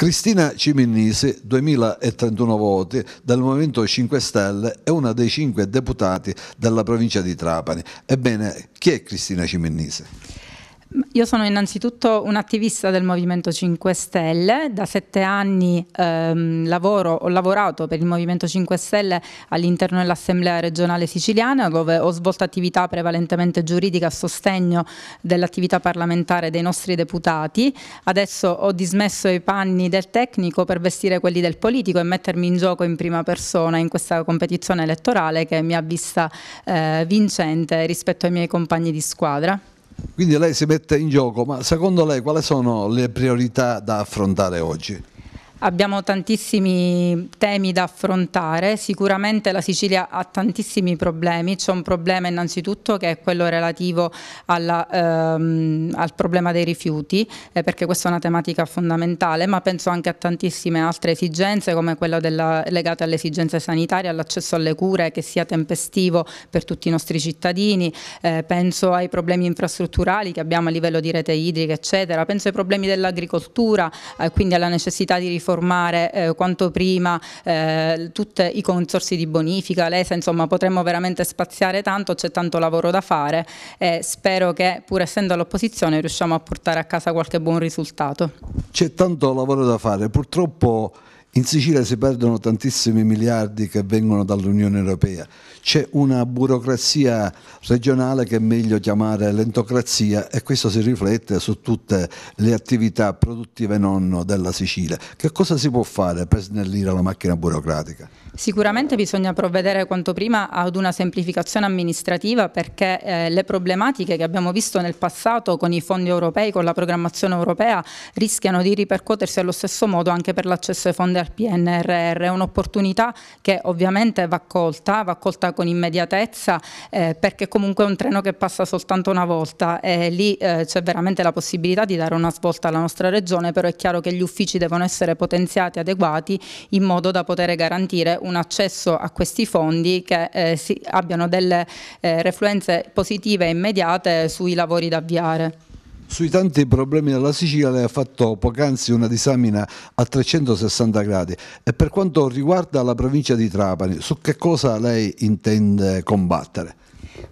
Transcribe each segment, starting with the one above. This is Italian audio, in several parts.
Cristina Ciminnisi, 2031 voti, dal Movimento 5 Stelle è una dei cinque deputati della provincia di Trapani. Ebbene, chi è Cristina Ciminnisi? Io sono innanzitutto un attivista del Movimento 5 Stelle, da sette anni ehm, lavoro, ho lavorato per il Movimento 5 Stelle all'interno dell'Assemblea regionale siciliana dove ho svolto attività prevalentemente giuridica a sostegno dell'attività parlamentare dei nostri deputati, adesso ho dismesso i panni del tecnico per vestire quelli del politico e mettermi in gioco in prima persona in questa competizione elettorale che mi ha vista eh, vincente rispetto ai miei compagni di squadra. Quindi lei si mette in gioco, ma secondo lei quali sono le priorità da affrontare oggi? Abbiamo tantissimi temi da affrontare, sicuramente la Sicilia ha tantissimi problemi, c'è un problema innanzitutto che è quello relativo alla, ehm, al problema dei rifiuti, eh, perché questa è una tematica fondamentale, ma penso anche a tantissime altre esigenze come quella della, legata alle esigenze sanitarie, all'accesso alle cure che sia tempestivo per tutti i nostri cittadini, eh, penso ai problemi infrastrutturali che abbiamo a livello di rete idrica eccetera, penso ai problemi dell'agricoltura, eh, quindi alla necessità di riformare informare eh, quanto prima eh, tutti i consorsi di bonifica, l'ESA, insomma potremmo veramente spaziare tanto, c'è tanto lavoro da fare e spero che pur essendo all'opposizione riusciamo a portare a casa qualche buon risultato. C'è tanto lavoro da fare, purtroppo in Sicilia si perdono tantissimi miliardi che vengono dall'Unione Europea. C'è una burocrazia regionale che è meglio chiamare lentocrazia e questo si riflette su tutte le attività produttive non della Sicilia. Che cosa si può fare per snellire la macchina burocratica? Sicuramente bisogna provvedere quanto prima ad una semplificazione amministrativa perché eh, le problematiche che abbiamo visto nel passato con i fondi europei, con la programmazione europea, rischiano di ripercuotersi allo stesso modo anche per l'accesso ai fondi dal PNRR, è un'opportunità che ovviamente va accolta, va accolta con immediatezza eh, perché comunque è un treno che passa soltanto una volta e lì eh, c'è veramente la possibilità di dare una svolta alla nostra regione, però è chiaro che gli uffici devono essere potenziati, adeguati in modo da poter garantire un accesso a questi fondi che eh, si, abbiano delle eh, refluenze positive e immediate sui lavori da avviare. Sui tanti problemi della Sicilia lei ha fatto poc'anzi una disamina a 360 gradi e per quanto riguarda la provincia di Trapani, su che cosa lei intende combattere?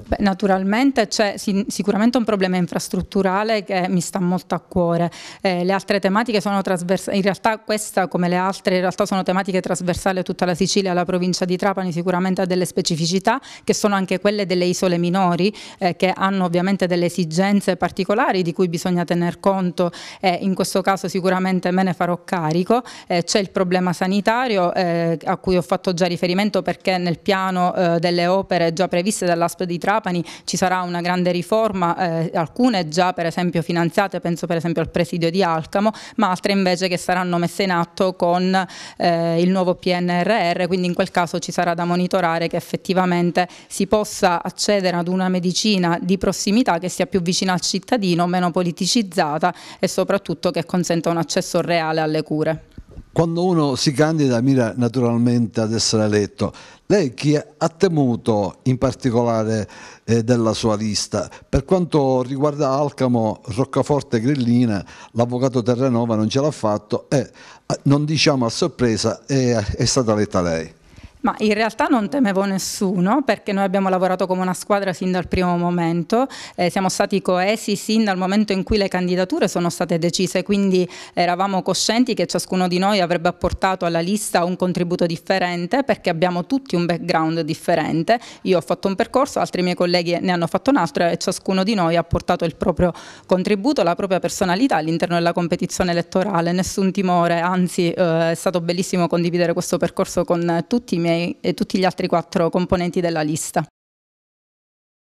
Beh, naturalmente c'è sicuramente un problema infrastrutturale che mi sta molto a cuore. Eh, le altre tematiche sono trasversali, in realtà questa come le altre in realtà sono tematiche trasversali a tutta la Sicilia, la provincia di Trapani sicuramente ha delle specificità che sono anche quelle delle isole minori eh, che hanno ovviamente delle esigenze particolari di cui bisogna tener conto e eh, in questo caso sicuramente me ne farò carico. Eh, c'è il problema sanitario eh, a cui ho fatto già riferimento perché nel piano eh, delle opere già previste dall'ASP di di Trapani ci sarà una grande riforma, eh, alcune già per esempio finanziate, penso per esempio al presidio di Alcamo, ma altre invece che saranno messe in atto con eh, il nuovo PNRR, quindi in quel caso ci sarà da monitorare che effettivamente si possa accedere ad una medicina di prossimità che sia più vicina al cittadino, meno politicizzata e soprattutto che consenta un accesso reale alle cure quando uno si candida mira naturalmente ad essere eletto. Lei chi ha temuto in particolare eh, della sua lista? Per quanto riguarda Alcamo, Roccaforte e Grellina, l'avvocato Terranova non ce l'ha fatto e eh, non diciamo a sorpresa è, è stata eletta lei. Ma in realtà non temevo nessuno perché noi abbiamo lavorato come una squadra sin dal primo momento, eh, siamo stati coesi sin dal momento in cui le candidature sono state decise, quindi eravamo coscienti che ciascuno di noi avrebbe apportato alla lista un contributo differente perché abbiamo tutti un background differente, io ho fatto un percorso, altri miei colleghi ne hanno fatto un altro e ciascuno di noi ha portato il proprio contributo, la propria personalità all'interno della competizione elettorale, nessun timore, anzi eh, è stato bellissimo condividere questo percorso con tutti i miei e tutti gli altri quattro componenti della lista.